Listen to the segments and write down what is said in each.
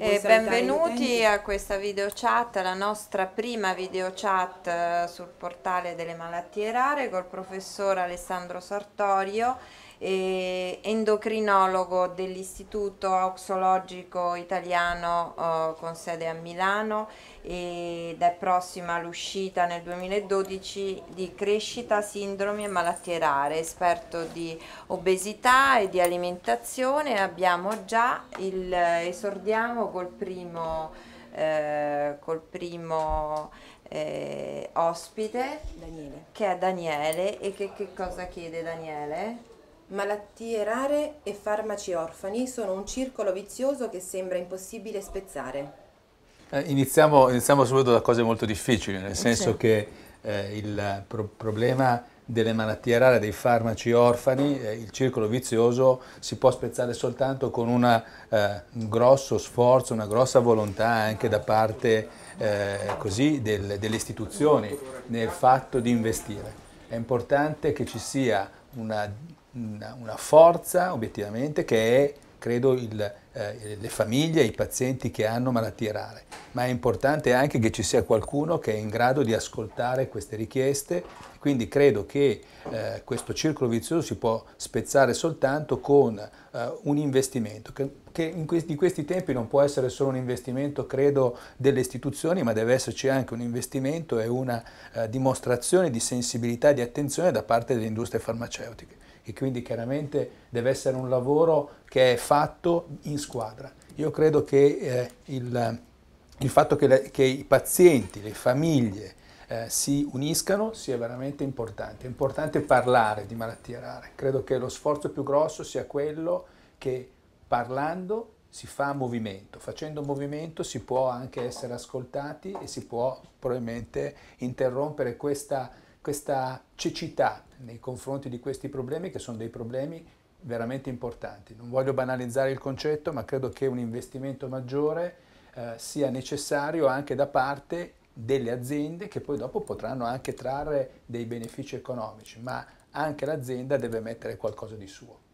E benvenuti a questa video chat, la nostra prima video chat eh, sul portale delle malattie rare col professor Alessandro Sartorio eh, endocrinologo dell'Istituto Auxologico Italiano eh, con sede a Milano ed è prossima all'uscita nel 2012 di Crescita, Sindromi e Malattie Rare, esperto di obesità e di alimentazione. Abbiamo già il, esordiamo col primo, eh, col primo eh, ospite Daniele. che è Daniele e che, che cosa chiede Daniele? Malattie rare e farmaci orfani sono un circolo vizioso che sembra impossibile spezzare. Eh, iniziamo, iniziamo, subito da cose molto difficili, nel senso che eh, il pro problema delle malattie rare, dei farmaci orfani, eh, il circolo vizioso si può spezzare soltanto con una, eh, un grosso sforzo, una grossa volontà anche da parte eh, così, del, delle istituzioni nel fatto di investire. È importante che ci sia una una, una forza obiettivamente che è, credo, il, eh, le famiglie, i pazienti che hanno malattie rare, ma è importante anche che ci sia qualcuno che è in grado di ascoltare queste richieste, quindi credo che eh, questo circolo vizioso si può spezzare soltanto con eh, un investimento, che, che in, questi, in questi, tempi non può essere solo un investimento, credo, delle istituzioni, ma deve esserci anche un investimento e una eh, dimostrazione di sensibilità e di attenzione da parte delle industrie farmaceutiche e quindi chiaramente deve essere un lavoro che è fatto in squadra. Io credo che eh, il, il, fatto che, le, che, i pazienti, le famiglie eh, si uniscano sia veramente importante. È importante parlare di malattie rare. Credo che lo sforzo più grosso sia quello che parlando si fa movimento, facendo movimento si può anche essere ascoltati e si può probabilmente interrompere questa, questa cecità nei confronti di questi problemi che sono dei problemi veramente importanti. Non voglio banalizzare il concetto, ma credo che un investimento maggiore eh, sia necessario anche da parte delle aziende che poi dopo potranno anche trarre dei benefici economici, ma anche l'azienda deve mettere qualcosa di suo.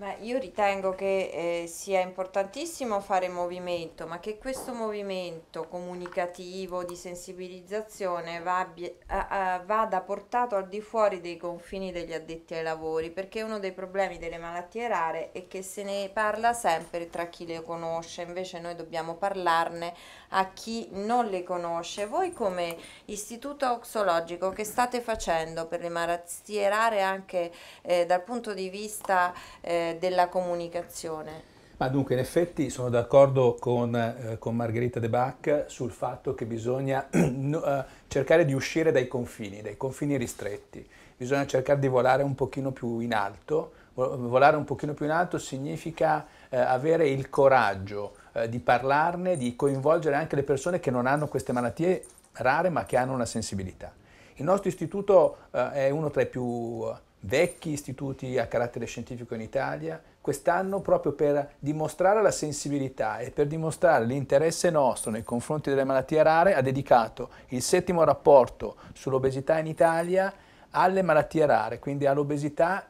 Ma io ritengo che eh, sia importantissimo fare movimento, ma che questo movimento comunicativo di sensibilizzazione vabbia, a, a, vada portato al di fuori dei confini degli addetti ai lavori, perché uno dei problemi delle malattie rare è che se ne parla sempre tra chi le conosce, invece noi dobbiamo parlarne a chi non le conosce. Voi come istituto oxologico che state facendo per le malattie rare anche eh, dal punto di vista... Eh, della comunicazione. Ma dunque, in effetti sono d'accordo con, eh, con, Margherita De Bach sul fatto che bisogna eh, cercare di uscire dai confini, dai confini ristretti. Bisogna cercare di volare un pochino più in alto. Volare un pochino più in alto significa eh, avere il coraggio eh, di parlarne, di coinvolgere anche le persone che non hanno queste malattie rare ma che hanno una sensibilità. Il nostro istituto eh, è uno tra i più vecchi istituti a carattere scientifico in Italia, quest'anno proprio per dimostrare la sensibilità e per dimostrare l'interesse nostro nei confronti delle malattie rare ha dedicato il settimo rapporto sull'obesità in Italia alle malattie rare, quindi all'obesità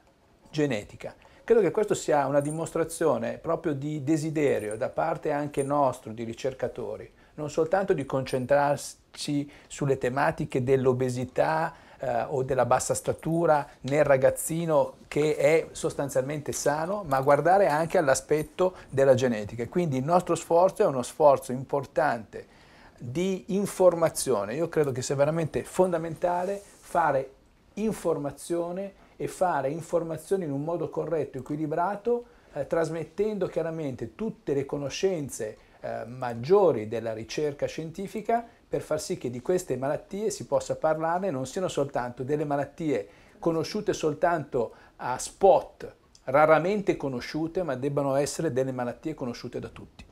genetica. Credo che questo sia una dimostrazione proprio di desiderio da parte anche nostro di ricercatori, non soltanto di concentrarci sulle tematiche dell'obesità eh, o della bassa statura nel ragazzino che è sostanzialmente sano, ma guardare anche all'aspetto della genetica. Quindi il nostro sforzo è uno sforzo importante di informazione. Io credo che sia veramente fondamentale fare informazione e fare informazione in un modo corretto, equilibrato, eh, trasmettendo chiaramente tutte le conoscenze eh, maggiori della ricerca scientifica per far sì che di queste malattie si possa parlare non siano soltanto delle malattie conosciute soltanto a spot, raramente conosciute, ma debbano essere delle malattie conosciute da tutti.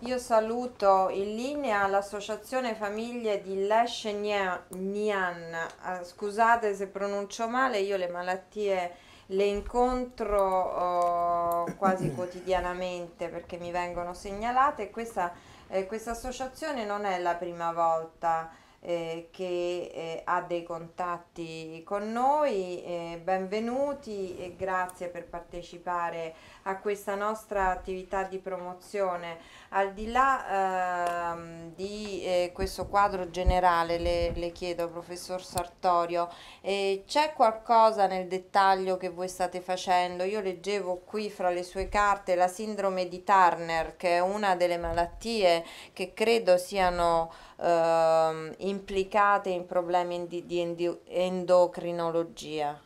Io saluto in linea l'Associazione Famiglie di Lesce ah, Scusate se pronuncio male, io le malattie le incontro oh, quasi quotidianamente perché mi vengono segnalate. e Questa eh, questa associazione non è la prima volta eh, che eh, ha dei contatti con noi, eh, benvenuti e grazie per partecipare a questa nostra attività di promozione. Al di là ehm, di eh, questo quadro generale, le, le chiedo, professor Sartorio, eh, c'è qualcosa nel dettaglio che voi state facendo? Io leggevo qui fra le sue carte la sindrome di Turner, che è una delle malattie che credo siano ehm, implicate in problemi di, di endocrinologia.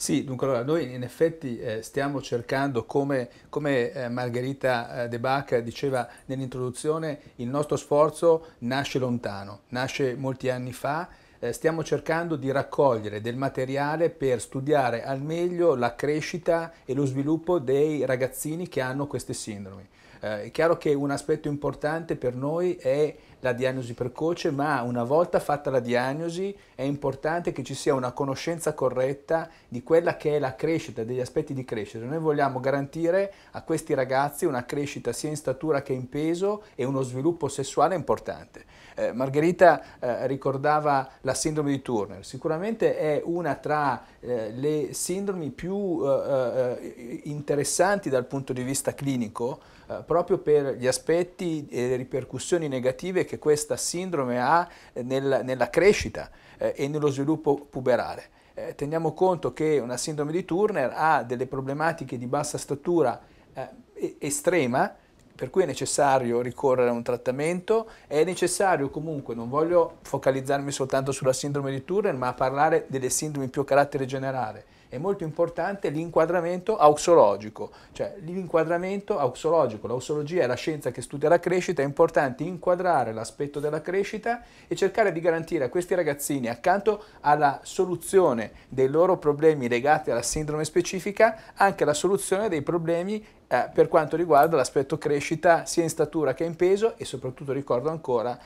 Sì, dunque allora noi in effetti eh, stiamo cercando, come, come eh, Margherita eh, De Bacca diceva nell'introduzione, il nostro sforzo nasce lontano, nasce molti anni fa eh, stiamo cercando di raccogliere del materiale per studiare al meglio la crescita e lo sviluppo dei ragazzini che hanno queste sindromi. Eh, è chiaro che un aspetto importante per noi è la diagnosi precoce, ma una volta fatta la diagnosi è importante che ci sia una conoscenza corretta di quella che è la crescita, degli aspetti di crescita. Noi vogliamo garantire a questi ragazzi una crescita sia in statura che in peso e uno sviluppo sessuale importante. Eh, Margherita eh, ricordava la sindrome di Turner, sicuramente è una tra eh, le sindromi più eh, eh, interessanti dal punto di vista clinico eh, proprio per gli aspetti e le ripercussioni negative che questa sindrome ha eh, nel, nella crescita eh, e nello sviluppo puberale. Eh, teniamo conto che una sindrome di Turner ha delle problematiche di bassa statura eh, estrema, per cui è necessario ricorrere a un trattamento, è necessario comunque, non voglio focalizzarmi soltanto sulla sindrome di Turner, ma parlare delle sindrome più a carattere generale è molto importante l'inquadramento auxologico, cioè l'inquadramento auxologico, l'auxologia è la scienza che studia la crescita, è importante inquadrare l'aspetto della crescita e cercare di garantire a questi ragazzini, accanto alla soluzione dei loro problemi legati alla sindrome specifica, anche la soluzione dei problemi eh, per quanto riguarda l'aspetto crescita sia in statura che in peso e soprattutto ricordo ancora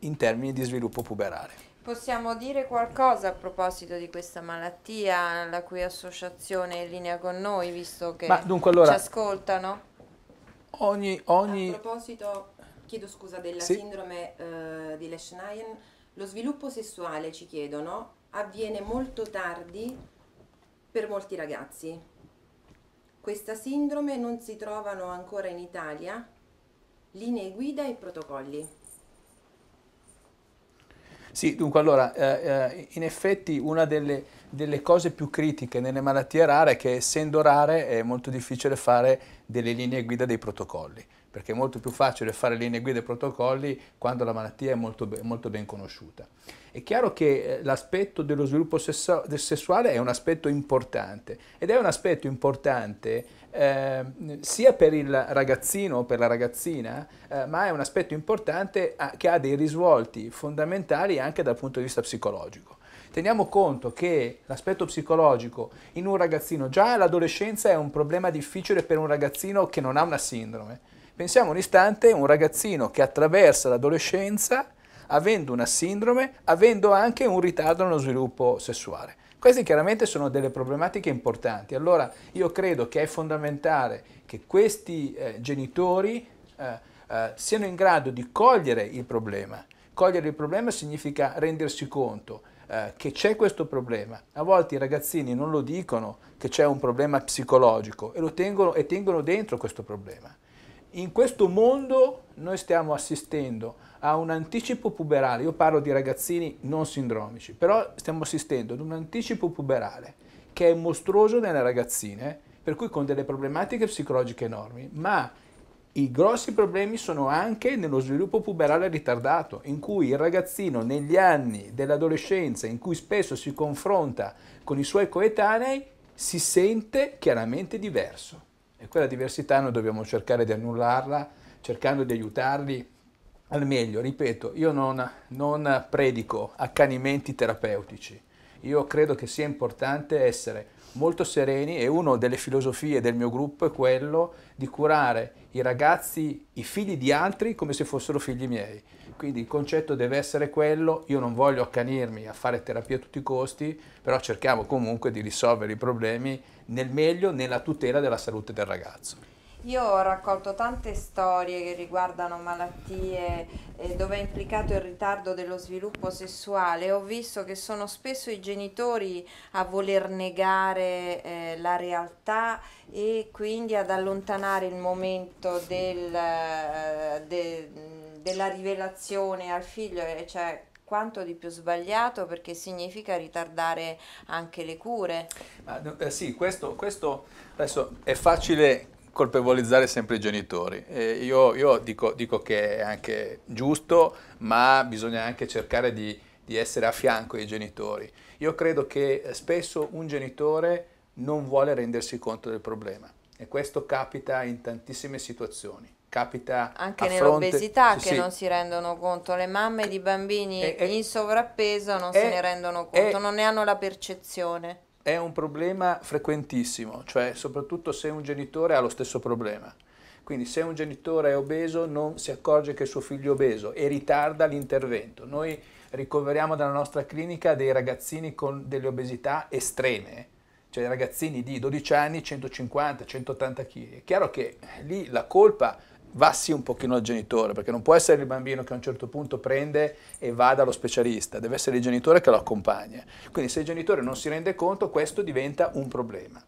in termini di sviluppo puberale. Possiamo dire qualcosa a proposito di questa malattia, la cui associazione è in linea con noi, visto che Ma, dunque, allora, ci ascoltano? Ogni, ogni... A proposito, chiedo scusa, della sì? sindrome eh, di Leschneien, lo sviluppo sessuale, ci chiedono, avviene molto tardi per molti ragazzi. Questa sindrome non si trovano ancora in Italia linee guida e protocolli. Sì, dunque allora, eh, eh, in effetti una delle, delle, cose più critiche nelle malattie rare è che essendo rare è molto difficile fare delle linee guida dei protocolli, perché è molto più facile fare linee guida e protocolli quando la malattia è molto, molto ben conosciuta. È chiaro che eh, l'aspetto dello sviluppo sessuale è un aspetto importante ed è un aspetto importante Ehm, sia per il ragazzino o per la ragazzina, eh, ma è un aspetto importante a, eh, che ha dei risvolti fondamentali anche dal punto di vista psicologico. Teniamo conto che l'aspetto psicologico in un ragazzino, già l'adolescenza è un problema difficile per un ragazzino che non ha una sindrome. Pensiamo un istante a un ragazzino che attraversa l'adolescenza avendo una sindrome, avendo anche un ritardo nello sviluppo sessuale. Queste chiaramente sono delle problematiche importanti, allora io credo che è fondamentale che questi eh, genitori eh, eh, siano in grado di cogliere il problema. Cogliere il problema significa rendersi conto eh, che c'è questo problema. A volte i ragazzini non lo dicono che c'è un problema psicologico e lo tengono, e tengono dentro questo problema. In questo mondo noi stiamo assistendo a un anticipo puberale, io parlo di ragazzini non sindromici, però stiamo assistendo ad un anticipo puberale che è mostruoso nelle ragazzine, per cui con delle problematiche psicologiche enormi, ma i grossi problemi sono anche nello sviluppo puberale ritardato, in cui il ragazzino negli anni dell'adolescenza, in cui spesso si confronta con i suoi coetanei, si sente chiaramente diverso. E quella diversità noi dobbiamo cercare di annullarla, cercando di aiutarli al meglio. Ripeto, io non, non predico accanimenti terapeutici. Io credo che sia importante essere molto sereni e una delle filosofie del mio gruppo è quello di curare i ragazzi, i figli di altri come se fossero figli miei. Quindi il concetto deve essere quello, io non voglio accanirmi a fare terapia a tutti i costi, però cerchiamo comunque di risolvere i problemi nel meglio nella tutela della salute del ragazzo. Io ho raccolto tante storie che riguardano malattie eh, dove è implicato il ritardo dello sviluppo sessuale. Ho visto che sono spesso i genitori a voler negare eh, la realtà e quindi ad allontanare il momento del, eh, de, della rivelazione al figlio, cioè quanto di più sbagliato perché significa ritardare anche le cure. Ma, eh, sì, questo, questo è facile colpevolizzare sempre i genitori. Eh, io, io dico, dico, che è anche giusto, ma bisogna anche cercare di, di, essere a fianco ai genitori. Io credo che eh, spesso un genitore non vuole rendersi conto del problema e questo capita in tantissime situazioni capita anche nell'obesità sì, che sì. non si rendono conto le mamme di bambini è, in sovrappeso non è, se ne rendono conto non ne hanno la percezione è un problema frequentissimo cioè soprattutto se un genitore ha lo stesso problema quindi se un genitore è obeso non si accorge che il suo figlio è obeso e ritarda l'intervento noi ricoveriamo dalla nostra clinica dei ragazzini con delle obesità estreme cioè ragazzini di 12 anni 150 180 kg è chiaro che lì la colpa va sì un pochino al genitore, perché non può essere il bambino che a un certo punto prende e va dallo specialista, deve essere il genitore che lo accompagna. Quindi se il genitore non si rende conto, questo diventa un problema.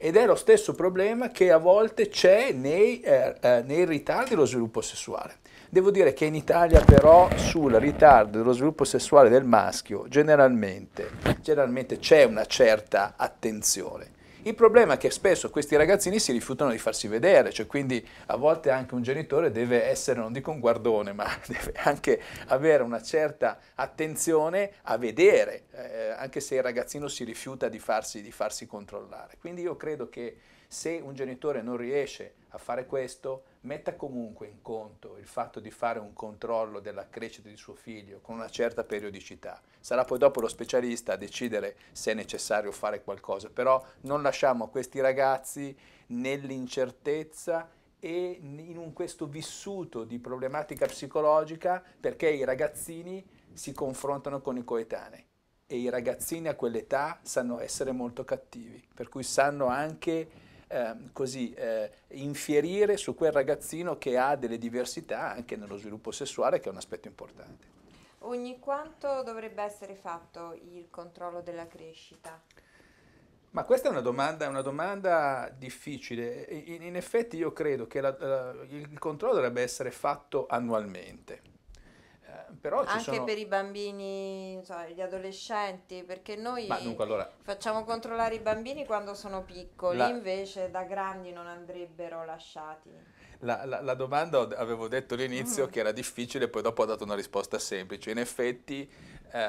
Ed è lo stesso problema che a volte c'è nei, eh, eh, nei ritardi dello sviluppo sessuale. Devo dire che in Italia però sul ritardo dello sviluppo sessuale del maschio generalmente, generalmente c'è una certa attenzione. Il problema è che spesso questi ragazzini si rifiutano di farsi vedere, cioè quindi a volte anche un genitore deve essere, non dico un guardone, ma deve anche avere una certa attenzione a vedere, eh, anche se il ragazzino si rifiuta di farsi, di farsi controllare. Quindi io credo che se un genitore non riesce a fare questo, metta comunque in conto il fatto di fare un controllo della crescita di suo figlio con una certa periodicità. Sarà poi dopo lo specialista a decidere se è necessario fare qualcosa, però non lasciamo questi ragazzi nell'incertezza e in questo vissuto di problematica psicologica perché i ragazzini si confrontano con i coetanei e i ragazzini a quell'età sanno essere molto cattivi, per cui sanno anche eh, così eh, infierire su quel ragazzino che ha delle diversità anche nello sviluppo sessuale, che è un aspetto importante. Ogni quanto dovrebbe essere fatto il controllo della crescita? Ma questa è una domanda, una domanda difficile. In, in, effetti io credo che la, la, il controllo dovrebbe essere fatto annualmente eh, però anche sono... per i bambini, so, gli adolescenti, perché noi dunque, allora... facciamo controllare i bambini quando sono piccoli, la... invece da grandi non andrebbero lasciati. La, la, la domanda avevo detto all'inizio mm che era difficile, poi dopo ho dato una risposta semplice. In effetti eh,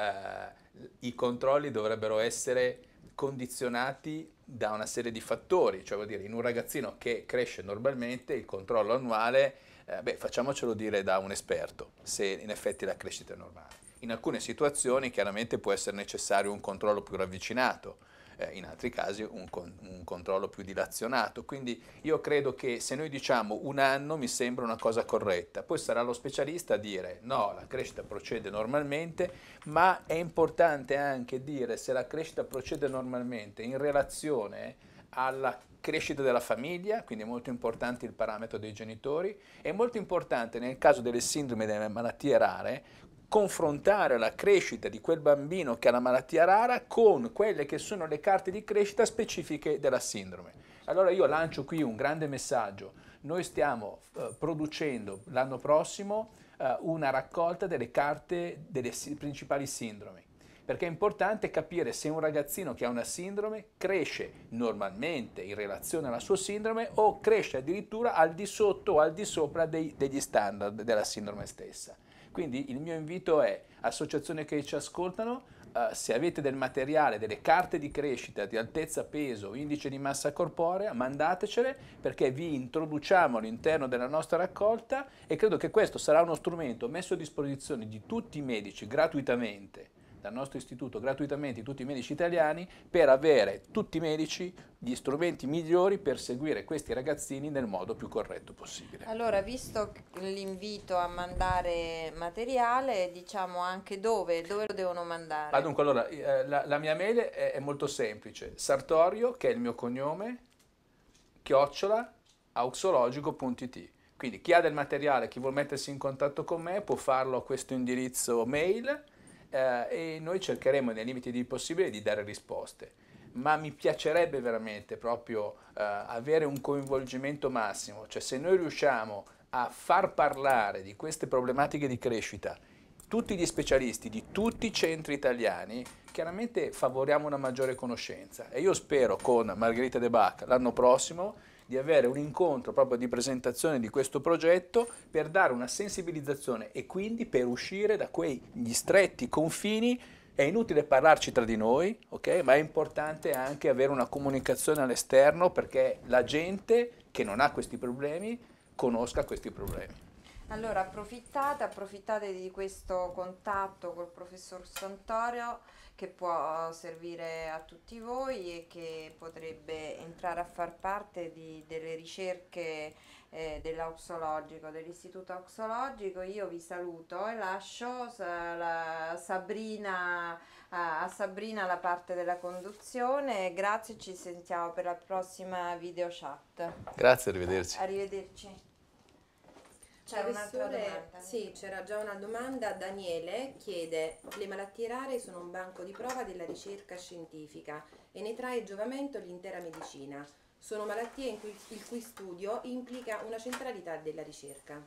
i controlli dovrebbero essere condizionati da una serie di fattori, cioè vuol dire in un ragazzino che cresce normalmente il controllo annuale eh, beh, facciamocelo dire da un esperto se in effetti la crescita è normale. In alcune situazioni chiaramente può essere necessario un controllo più ravvicinato, eh, in altri casi un, con, un, controllo più dilazionato. Quindi io credo che se noi diciamo un anno mi sembra una cosa corretta, poi sarà lo specialista a dire no, la crescita procede normalmente, ma è importante anche dire se la crescita procede normalmente in relazione alla crescita della famiglia, quindi è molto importante il parametro dei genitori, è molto importante nel caso delle sindrome e delle malattie rare confrontare la crescita di quel bambino che ha la malattia rara con quelle che sono le carte di crescita specifiche della sindrome. Allora io lancio qui un grande messaggio, noi stiamo eh, producendo l'anno prossimo eh, una raccolta delle carte delle si- principali sindromi perché è importante capire se un ragazzino che ha una sindrome cresce normalmente in relazione alla sua sindrome o cresce addirittura al di sotto o al di sopra dei, degli standard della sindrome stessa. Quindi il mio invito è, associazioni che ci ascoltano, uh, se avete del materiale, delle carte di crescita, di altezza, peso, indice di massa corporea, mandatecele perché vi introduciamo all'interno della nostra raccolta e credo che questo sarà uno strumento messo a disposizione di tutti i medici gratuitamente dal nostro istituto gratuitamente tutti i medici italiani per avere tutti i medici gli strumenti migliori per seguire questi ragazzini nel modo più corretto possibile. Allora, visto l'invito a mandare materiale, diciamo anche dove, dove lo devono mandare? Ah, dunque, allora, eh, la, la mia mail è, è molto semplice, sartorio, che è il mio cognome, chiocciola, auxologico.it. Quindi chi ha del materiale, chi vuole mettersi in contatto con me, può farlo a questo indirizzo mail eh, e noi cercheremo nei limiti del possibile di dare risposte. Ma mi piacerebbe veramente proprio eh, avere un coinvolgimento massimo, cioè se noi riusciamo a far parlare di queste problematiche di crescita tutti gli specialisti di tutti i centri italiani, chiaramente favoriamo una maggiore conoscenza. E io spero con Margherita De Bach l'anno prossimo di avere un incontro proprio di presentazione di questo progetto per dare una sensibilizzazione e quindi per uscire da quegli stretti confini è inutile parlarci tra di noi, okay? ma è importante anche avere una comunicazione all'esterno perché la gente che non ha questi problemi conosca questi problemi. Allora approfittate, approfittate di questo contatto col professor Santorio che può servire a tutti voi e che potrebbe entrare a far parte di, delle ricerche eh, dell'auxologico, dell'istituto Oxologico. Io vi saluto e lascio la Sabrina, a Sabrina la parte della conduzione. Grazie, ci sentiamo per la prossima video chat. Grazie, arrivederci. Arrivederci. C'è un'altra domanda. Sì, c'era già una domanda. Daniele chiede: Le malattie rare sono un banco di prova della ricerca scientifica e ne trae giovamento l'intera medicina. Sono malattie in cui, il cui studio implica una centralità della ricerca.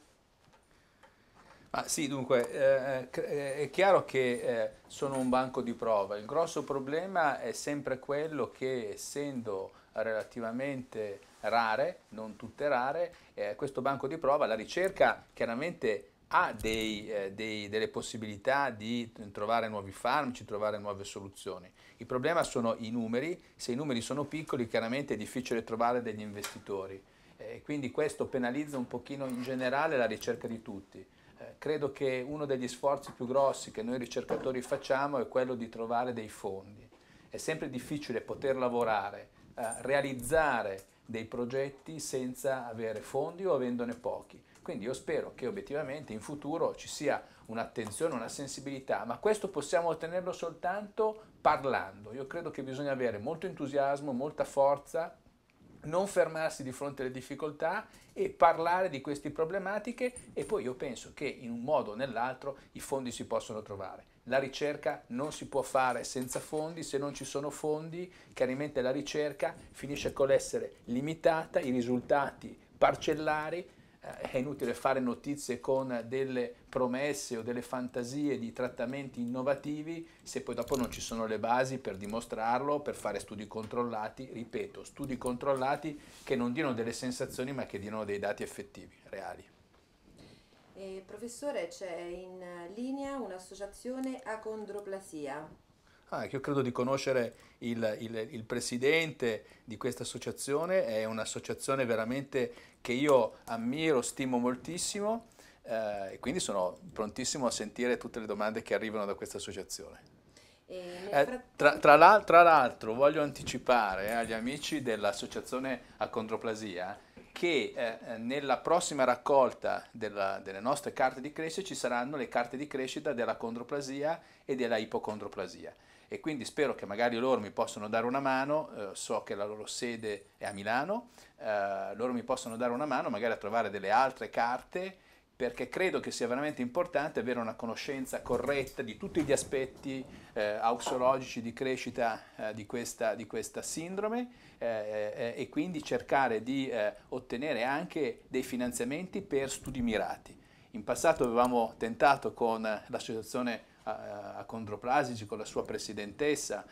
Ah, sì, dunque, eh, eh, eh è chiaro che eh, sono un banco di prova. Il grosso problema è sempre quello che, essendo relativamente rare, non tutte rare, eh, questo banco di prova, la ricerca chiaramente ha dei, eh, dei, delle possibilità di trovare nuovi farmaci, trovare nuove soluzioni. Il problema sono i numeri, se i numeri sono piccoli chiaramente è difficile trovare degli investitori eh, quindi questo penalizza un pochino in generale la ricerca di tutti. Eh, credo che uno degli sforzi più grossi che noi ricercatori facciamo è quello di trovare dei fondi. È sempre difficile poter lavorare, eh, realizzare dei progetti senza avere fondi o avendone pochi. Quindi io spero che obiettivamente in futuro ci sia un'attenzione, una sensibilità, ma questo possiamo ottenerlo soltanto parlando. Io credo che bisogna avere molto entusiasmo, molta forza, non fermarsi di fronte alle difficoltà e parlare di queste problematiche e poi io penso che in un modo o nell'altro i fondi si possono trovare la ricerca non si può fare senza fondi, se non ci sono fondi chiaramente la ricerca finisce con l'essere limitata, i risultati parcellari, eh, è inutile fare notizie con delle promesse o delle fantasie di trattamenti innovativi se poi dopo non ci sono le basi per dimostrarlo, per fare studi controllati, ripeto, studi controllati che non diano delle sensazioni ma che diano dei dati effettivi, reali. Eh, professore, c'è in linea un'associazione acondroplasia. Ah, io credo di conoscere il, il, il presidente di questa associazione, è un'associazione veramente che io ammiro, stimo moltissimo eh, e quindi sono prontissimo a sentire tutte le domande che arrivano da questa associazione. Eh, tra, tra l'altro voglio anticipare eh, agli amici dell'associazione acondroplasia che eh, eh, nella prossima raccolta della, delle nostre carte di crescita ci saranno le carte di crescita della condroplasia e della ipocondroplasia. E quindi spero che magari loro mi possano dare una mano, eh, so che la loro sede è a Milano, eh, loro mi possono dare una mano magari a trovare delle altre carte perché credo che sia veramente importante avere una conoscenza corretta di tutti gli aspetti eh, auxologici di crescita eh, di, questa, di, questa, sindrome eh, eh e quindi cercare di eh, ottenere anche dei finanziamenti per studi mirati. In passato avevamo tentato con l'associazione eh, Acondroplasici, con la sua presidentessa,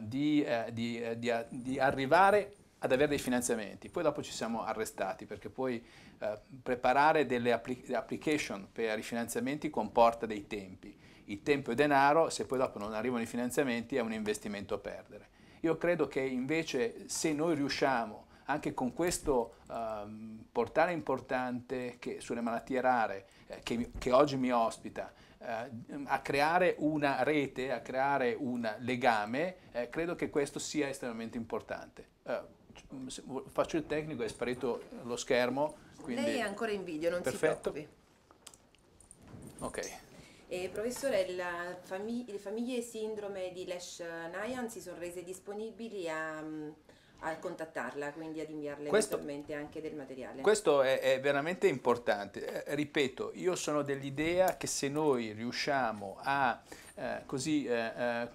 di, di, di arrivare ad avere dei finanziamenti, poi dopo ci siamo arrestati perché poi eh, preparare delle application per i finanziamenti comporta dei tempi, il tempo e il denaro, se poi dopo non arrivano i finanziamenti è un investimento a perdere. Io credo che invece se noi riusciamo anche con questo eh, portale importante che, sulle malattie rare eh, che, che, oggi mi ospita, eh, a creare una rete, a creare un legame, eh, credo che questo sia estremamente importante. Eh, faccio il tecnico, è sparito lo schermo. Lei è ancora in video, non perfetto. si preoccupi. Ok. Eh, professore, famig le famiglie sindrome di Lesh Nyan si sono rese disponibili a, a contattarla, quindi ad inviarle questo, anche del materiale. Questo è, è veramente importante. Eh, ripeto, io sono dell'idea che se noi riusciamo a eh, così, eh, eh,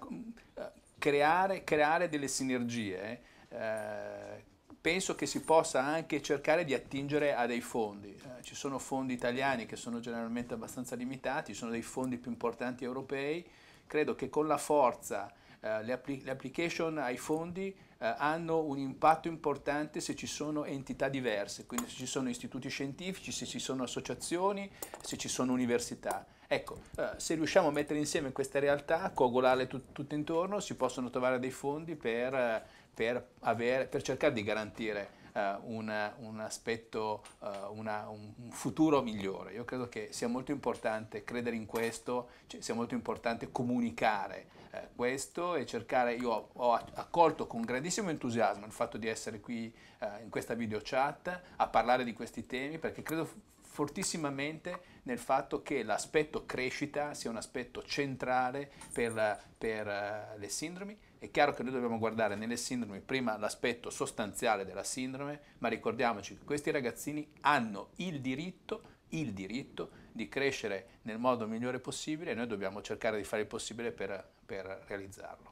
creare, creare, delle sinergie, eh, penso che si possa anche cercare di attingere a dei fondi. Eh, ci sono fondi italiani che sono generalmente abbastanza limitati, ci sono dei fondi più importanti europei. Credo che con la forza eh, le, appli le, application ai fondi eh, hanno un impatto importante se ci sono entità diverse, quindi se ci sono istituti scientifici, se ci sono associazioni, se ci sono università. Ecco, eh, se riusciamo a mettere insieme queste realtà, cogolarle tut tutte intorno, si possono trovare dei fondi per per, avere, per cercare di garantire eh, eh, una, un aspetto, una, un futuro migliore. Io credo che sia molto importante credere in questo, cioè sia molto importante comunicare eh, questo e cercare, io ho accolto con grandissimo entusiasmo il fatto di essere qui eh, in questa video chat a parlare di questi temi perché credo fortissimamente nel fatto che l'aspetto crescita sia un aspetto centrale per, per eh, le sindromi, è chiaro che noi dobbiamo guardare nelle sindrome prima l'aspetto sostanziale della sindrome, ma ricordiamoci che questi ragazzini hanno il diritto, il diritto di crescere nel modo migliore possibile e noi dobbiamo cercare di fare il possibile per, per realizzarlo.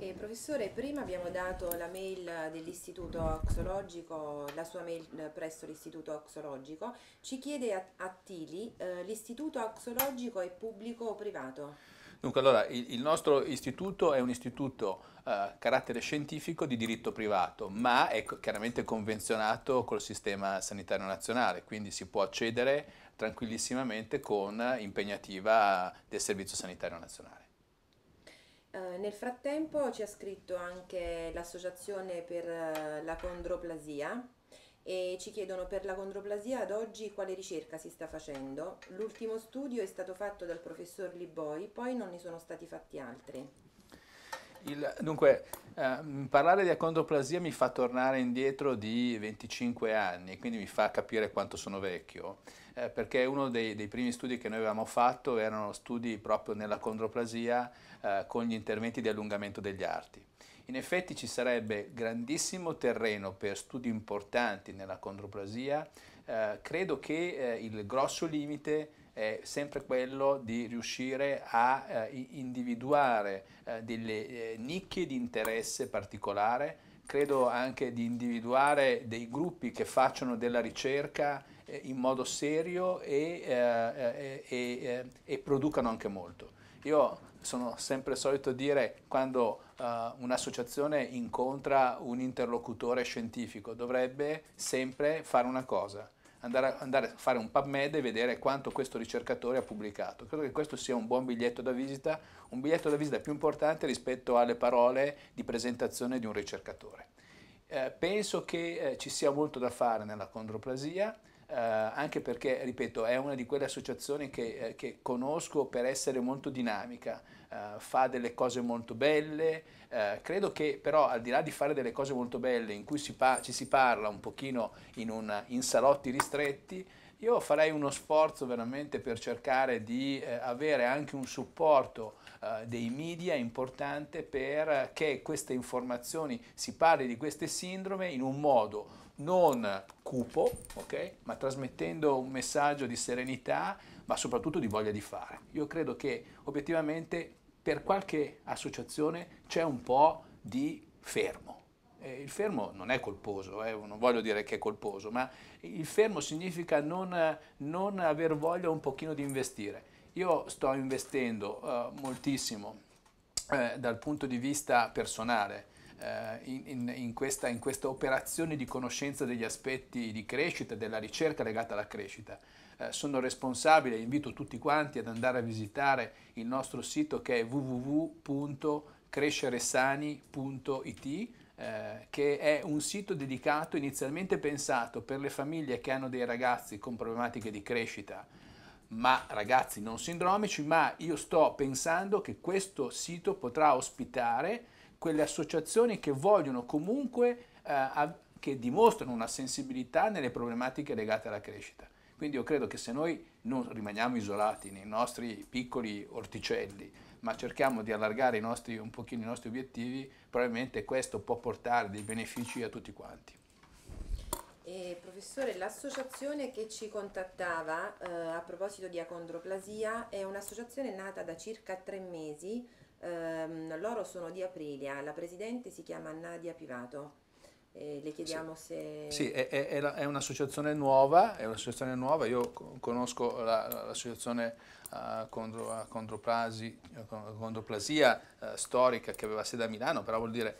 Eh, professore, prima abbiamo dato la mail dell'istituto oxologico, la sua mail presso l'istituto oxologico. Ci chiede Attili, eh, l'istituto oxologico è pubblico o privato? Dunque, allora, il, il, nostro istituto è un istituto eh, carattere scientifico di diritto privato, ma è chiaramente convenzionato col sistema sanitario nazionale, quindi si può accedere tranquillissimamente con impegnativa del Servizio Sanitario Nazionale. Eh, nel frattempo ci ha scritto anche l'Associazione per eh, la Condroplasia, e ci chiedono per la condroplasia ad oggi quale ricerca si sta facendo. L'ultimo studio è stato fatto dal professor Liboi, poi non ne sono stati fatti altri. Il, dunque, eh, parlare di acondroplasia mi fa tornare indietro di 25 anni, quindi mi fa capire quanto sono vecchio, eh, perché uno dei, dei, primi studi che noi avevamo fatto erano studi proprio nell'acondroplasia eh, con gli interventi di allungamento degli arti. In effetti ci sarebbe grandissimo terreno per studi importanti nella controplasia. eh, credo che eh, il grosso limite è sempre quello di riuscire a eh, individuare eh, delle eh, nicchie di interesse particolare, credo anche di individuare dei gruppi che facciano della ricerca eh, in modo serio e, eh, e, e, e, producano anche molto. Io sono sempre solito dire quando uh, un'associazione incontra un interlocutore scientifico dovrebbe sempre fare una cosa, andare a, andare a fare un PubMed e vedere quanto questo ricercatore ha pubblicato. Credo che questo sia un buon biglietto da visita, un biglietto da visita più importante rispetto alle parole di presentazione di un ricercatore. Eh, penso che eh, ci sia molto da fare nella condroplasia, eh, anche perché, ripeto, è una di quelle associazioni che, eh, che conosco per essere molto dinamica, eh, fa delle cose molto belle, eh, credo che però al di là di fare delle cose molto belle in cui si ci si parla un pochino in, un, in salotti ristretti, io farei uno sforzo veramente per cercare di eh, avere anche un supporto eh, dei media importante perché eh, queste informazioni si parli di queste sindrome in un modo non cupo, okay? ma trasmettendo un messaggio di serenità, ma soprattutto di voglia di fare. Io credo che obiettivamente per qualche associazione c'è un po' di fermo. Eh, il fermo non è colposo, eh, non voglio dire che è colposo, ma il fermo significa non, non aver voglia un pochino di investire. Io sto investendo eh, moltissimo eh, dal punto di vista personale, eh, in, in, in, questa, in questa operazione di conoscenza degli aspetti di crescita, della ricerca legata alla crescita. Eh, sono responsabile, invito tutti quanti ad andare a visitare il nostro sito che è www.cresceresani.it eh, che è un sito dedicato inizialmente pensato per le famiglie che hanno dei ragazzi con problematiche di crescita, ma ragazzi non sindromici, ma io sto pensando che questo sito potrà ospitare quelle associazioni che vogliono comunque, eh, a, che dimostrano una sensibilità nelle problematiche legate alla crescita. Quindi io credo che se noi non rimaniamo isolati nei nostri piccoli orticelli, ma cerchiamo di allargare nostri, un pochino i nostri obiettivi, probabilmente questo può portare dei benefici a tutti quanti. Eh, professore, l'associazione che ci contattava eh, a proposito di acondroplasia è un'associazione nata da circa tre mesi Um, loro sono di Aprilia, la presidente si chiama Nadia Pivato. Eh, le chiediamo sì. se... Sì, è, è, è un'associazione nuova, un nuova, io conosco l'associazione uh, eh, contro, uh, controplasi, uh, controplasia eh, storica che aveva sede a Milano, però vuol dire,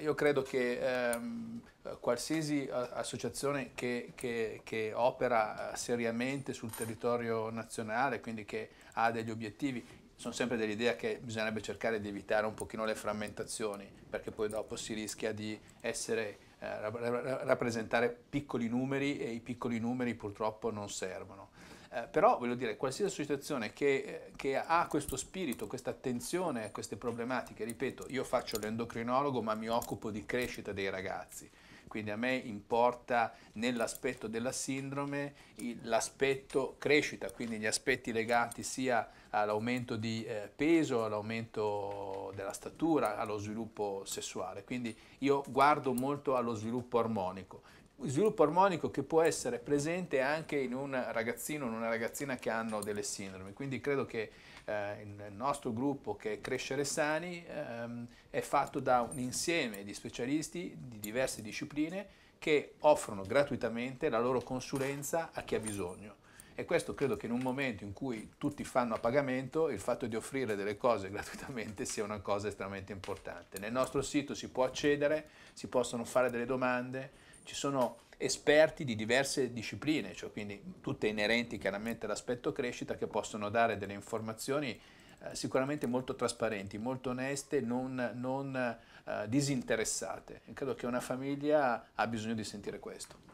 io credo che um, qualsiasi associazione che, che, che opera seriamente sul territorio nazionale, quindi che ha degli obiettivi, sono sempre dell'idea che bisognerebbe cercare di evitare un pochino le frammentazioni, perché poi dopo si rischia di essere, eh, rappresentare piccoli numeri e i piccoli numeri purtroppo non servono. Eh, però voglio dire, qualsiasi associazione che, eh, che ha questo spirito, questa attenzione a queste problematiche, ripeto, io faccio l'endocrinologo ma mi occupo di crescita dei ragazzi, quindi a me importa nell'aspetto della sindrome l'aspetto crescita, quindi gli aspetti legati sia all'aumento di eh, peso, all'aumento della statura, allo sviluppo sessuale. Quindi io guardo molto allo sviluppo armonico sviluppo armonico che può essere presente anche in un ragazzino o in una ragazzina che hanno delle sindrome. Quindi credo che eh, il nostro gruppo che è Crescere Sani ehm, è fatto da un insieme di specialisti di diverse discipline che offrono gratuitamente la loro consulenza a chi ha bisogno. E questo credo che in un momento in cui tutti fanno a pagamento, il fatto di offrire delle cose gratuitamente sia una cosa estremamente importante. Nel nostro sito si può accedere, si possono fare delle domande, ci sono esperti di diverse discipline, cioè quindi tutte inerenti chiaramente all'aspetto crescita che possono dare delle informazioni eh, sicuramente molto trasparenti, molto oneste, non, non eh, disinteressate. E credo che una famiglia ha bisogno di sentire questo.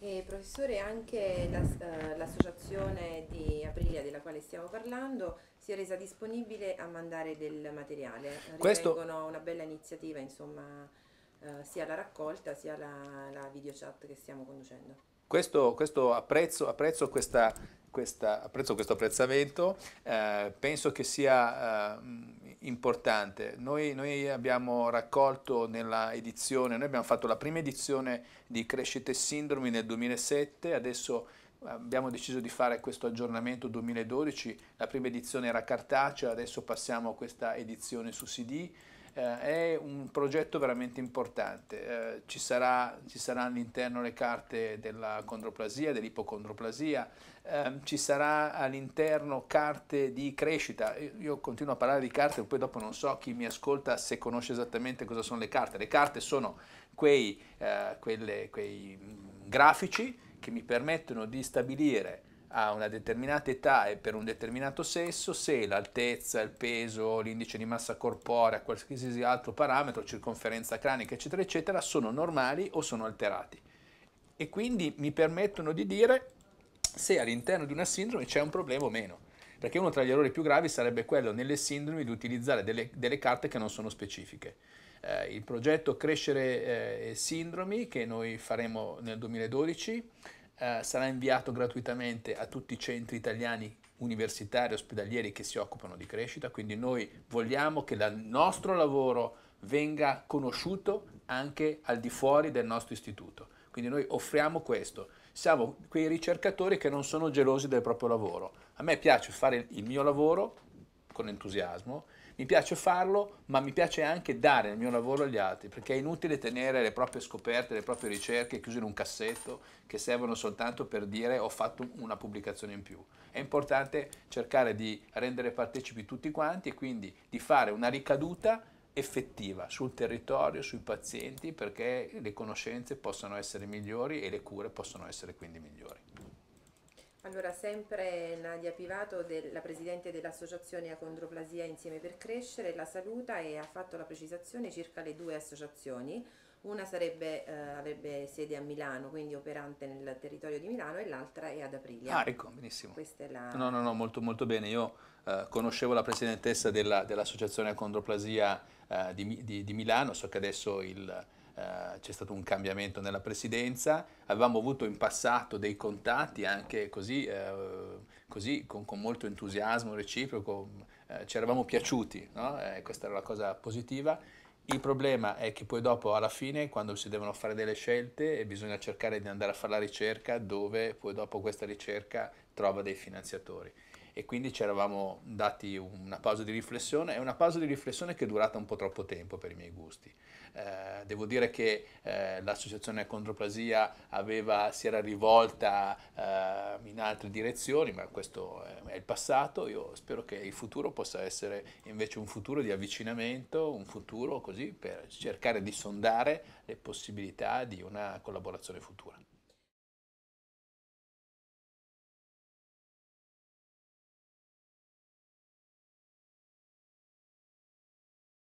E professore, anche eh, l'associazione di Aprilia della quale stiamo parlando si è resa disponibile a mandare del materiale. Questo... una bella iniziativa, insomma eh, sia la raccolta sia la, la video chat che stiamo conducendo. Questo, questo apprezzo, apprezzo, questa, questa, apprezzo, questo apprezzamento, eh, penso che sia eh, importante. Noi, noi, abbiamo raccolto nella edizione, noi abbiamo fatto la prima edizione di Crescite e Sindromi nel 2007, adesso abbiamo deciso di fare questo aggiornamento 2012, la prima edizione era cartacea, adesso passiamo a questa edizione su CD eh, è un progetto veramente importante. Eh, ci, sarà, ci saranno all'interno le carte della condroplasia, dell'ipocondroplasia, eh, ci sarà all'interno carte di crescita. Io, io continuo a parlare di carte, poi dopo non so chi mi ascolta se conosce esattamente cosa sono le carte. Le carte sono quei, eh, quelle, quei mm, grafici che mi permettono di stabilire a una determinata età e per un determinato sesso se l'altezza, il peso, l'indice di massa corporea, qualsiasi altro parametro, circonferenza cranica, eccetera, eccetera, sono normali o sono alterati. E quindi mi permettono di dire se all'interno di una sindrome c'è un problema o meno. Perché uno tra gli errori più gravi sarebbe quello nelle sindromi di utilizzare delle, delle carte che non sono specifiche. Eh, il progetto Crescere eh, Sindromi che noi faremo nel 2012 eh, sarà inviato gratuitamente a tutti i centri italiani universitari e ospedalieri che si occupano di crescita, quindi noi vogliamo che il nostro lavoro venga conosciuto anche al di fuori del nostro istituto. Quindi noi offriamo questo. Siamo quei ricercatori che non sono gelosi del proprio lavoro. A me piace fare il mio lavoro con entusiasmo mi piace farlo, ma mi piace anche dare il mio lavoro agli altri, perché è inutile tenere le proprie scoperte, le proprie ricerche chiuse in un cassetto che servono soltanto per dire ho fatto una pubblicazione in più. È importante cercare di rendere partecipi tutti quanti e quindi di fare una ricaduta effettiva sul territorio, sui pazienti, perché le conoscenze possano essere migliori e le cure possono essere quindi migliori. Allora, sempre Nadia Pivato, la Presidente dell'Associazione Acondroplasia Insieme per Crescere, la saluta e ha fatto la precisazione circa le due associazioni. Una sarebbe, eh, avrebbe sede a Milano, quindi operante nel territorio di Milano, e l'altra è ad Aprilia. Ah, ecco, benissimo. Questa è la... No, no, no, molto, molto bene. Io eh, conoscevo la Presidentessa dell'Associazione dell Acondroplasia eh, di, di, di Milano, so che adesso il eh, c'è stato un cambiamento nella presidenza, avevamo avuto in passato dei contatti anche così, eh, così con, con, molto entusiasmo reciproco, eh, ci eravamo piaciuti, no? Eh, questa era la cosa positiva. Il problema è che poi dopo, alla fine, quando si devono fare delle scelte, eh, bisogna cercare di andare a fare la ricerca dove poi dopo questa ricerca trova dei finanziatori e quindi ci eravamo dati una pausa di riflessione, è una pausa di riflessione che è durata un po' troppo tempo per i miei gusti. Eh, devo dire che eh, l'associazione Controplasia aveva, si era rivolta eh, in altre direzioni, ma questo è il passato, io spero che il futuro possa essere invece un futuro di avvicinamento, un futuro così per cercare di sondare le possibilità di una collaborazione futura.